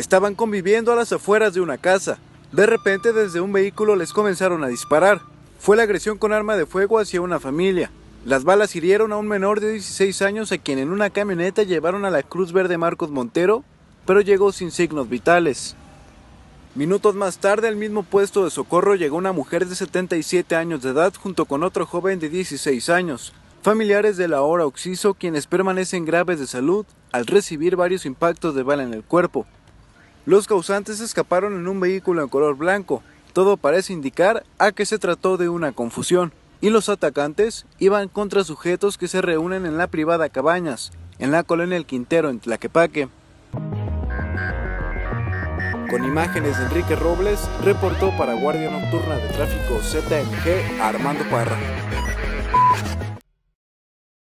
Estaban conviviendo a las afueras de una casa. De repente desde un vehículo les comenzaron a disparar. Fue la agresión con arma de fuego hacia una familia. Las balas hirieron a un menor de 16 años a quien en una camioneta llevaron a la Cruz Verde Marcos Montero, pero llegó sin signos vitales. Minutos más tarde al mismo puesto de socorro llegó una mujer de 77 años de edad junto con otro joven de 16 años, familiares de la hora occiso quienes permanecen graves de salud al recibir varios impactos de bala en el cuerpo. Los causantes escaparon en un vehículo en color blanco. Todo parece indicar a que se trató de una confusión. Y los atacantes iban contra sujetos que se reúnen en la privada Cabañas, en la colonia El Quintero, en Tlaquepaque. Con imágenes de Enrique Robles, reportó para Guardia Nocturna de Tráfico ZMG Armando Parra.